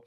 So